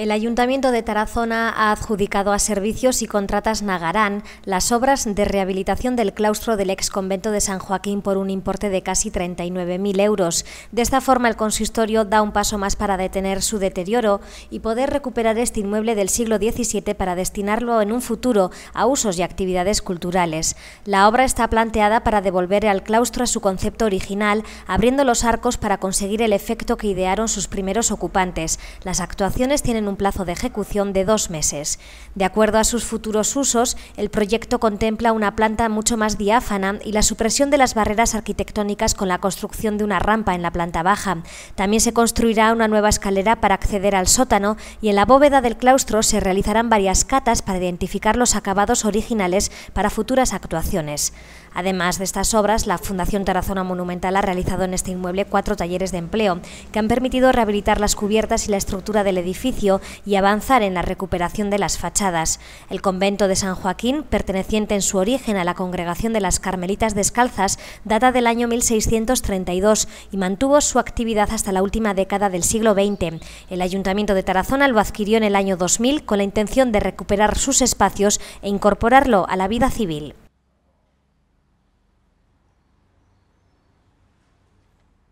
El Ayuntamiento de Tarazona ha adjudicado a Servicios y Contratas Nagarán las obras de rehabilitación del claustro del ex convento de San Joaquín por un importe de casi 39.000 euros. De esta forma, el consistorio da un paso más para detener su deterioro y poder recuperar este inmueble del siglo XVII para destinarlo en un futuro a usos y actividades culturales. La obra está planteada para devolver al claustro a su concepto original, abriendo los arcos para conseguir el efecto que idearon sus primeros ocupantes. Las actuaciones tienen un plazo de ejecución de dos meses. De acuerdo a sus futuros usos, el proyecto contempla una planta mucho más diáfana y la supresión de las barreras arquitectónicas con la construcción de una rampa en la planta baja. También se construirá una nueva escalera para acceder al sótano y en la bóveda del claustro se realizarán varias catas para identificar los acabados originales para futuras actuaciones. Además de estas obras, la Fundación Tarazona Monumental ha realizado en este inmueble cuatro talleres de empleo que han permitido rehabilitar las cubiertas y la estructura del edificio y avanzar en la recuperación de las fachadas. El convento de San Joaquín, perteneciente en su origen a la congregación de las Carmelitas Descalzas, data del año 1632 y mantuvo su actividad hasta la última década del siglo XX. El Ayuntamiento de Tarazona lo adquirió en el año 2000 con la intención de recuperar sus espacios e incorporarlo a la vida civil.